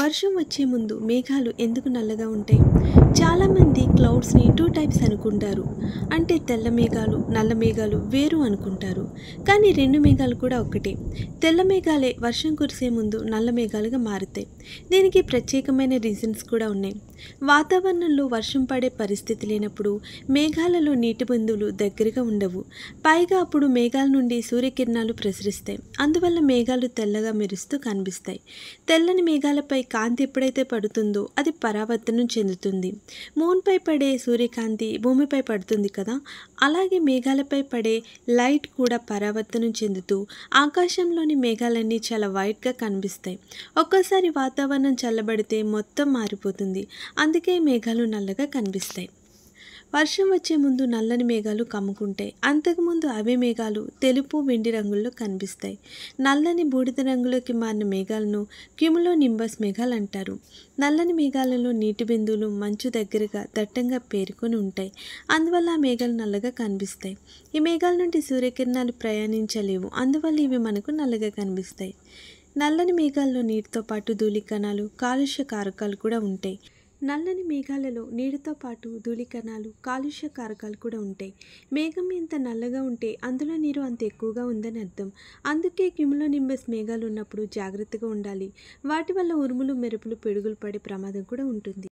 వర్షం వచ్చే ముందు మేఘాలు ఎందుకు నల్లగా ఉంటాయి చాలామంది క్లౌడ్స్ని టూ టైప్స్ అనుకుంటారు అంటే తెల్ల మేఘాలు నల్ల మేఘాలు వేరు అనుకుంటారు కానీ రెండు మేఘాలు కూడా ఒకటే తెల్ల మేఘాలే వర్షం కురిసే ముందు నల్ల మేఘాలుగా మారుతాయి దీనికి ప్రత్యేకమైన రీజన్స్ కూడా ఉన్నాయి వాతావరణంలో వర్షం పడే పరిస్థితి లేనప్పుడు మేఘాలలో నీటి బిందువులు దగ్గరగా ఉండవు పైగా అప్పుడు మేఘాల నుండి సూర్యకిరణాలు ప్రసరిస్తాయి అందువల్ల మేఘాలు తెల్లగా మెరుస్తూ కనిపిస్తాయి తెల్లని మేఘాలపై కాంతి ఎప్పుడైతే పడుతుందో అది పరావర్తనం చెందుతుంది మూన్పై పడే సూర్యకాంతి భూమిపై పడుతుంది కదా అలాగే మేఘాలపై పడే లైట్ కూడా పరావర్తనం చెందుతూ ఆకాశంలోని మేఘాలన్నీ చాలా వైట్గా కనిపిస్తాయి ఒక్కోసారి వాతావరణం చల్లబడితే మొత్తం మారిపోతుంది అందుకే మేఘాలు నల్లగా కనిపిస్తాయి వర్షం వచ్చే ముందు నల్లని మేఘాలు కమ్ముకుంటాయి అంతకుముందు అవే మేఘాలు తెలుపు వెండి రంగుల్లో కనిపిస్తాయి నల్లని బూడిద రంగులోకి మారిన మేఘాలను క్యూములో నింబస్ మేఘాలు అంటారు నల్లని మేఘాలలో నీటి బిందువులు మంచు దగ్గరగా దట్టంగా పేరుకొని ఉంటాయి అందువల్ల ఆ మేఘాలు నల్లగా కనిపిస్తాయి ఈ మేఘాల నుండి సూర్యకిరణాలు ప్రయాణించలేవు అందువల్ల ఇవి మనకు నల్లగా కనిపిస్తాయి నల్లని మేఘాల్లో నీటితో పాటు ధూళికణాలు కాలుష్య కారకాలు కూడా ఉంటాయి నల్లని మేఘాలలో నీటితో పాటు ధూళికణాలు కాలుష్య కారకాలు కూడా ఉంటాయి మేఘం ఎంత నల్లగా ఉంటే అందులో నీరు అంత ఎక్కువగా ఉందని అర్థం అందుకే కిములో నింబెస్ మేఘాలు ఉన్నప్పుడు జాగ్రత్తగా ఉండాలి వాటి వల్ల ఉరుములు మెరుపులు పిడుగులు పడే ప్రమాదం కూడా ఉంటుంది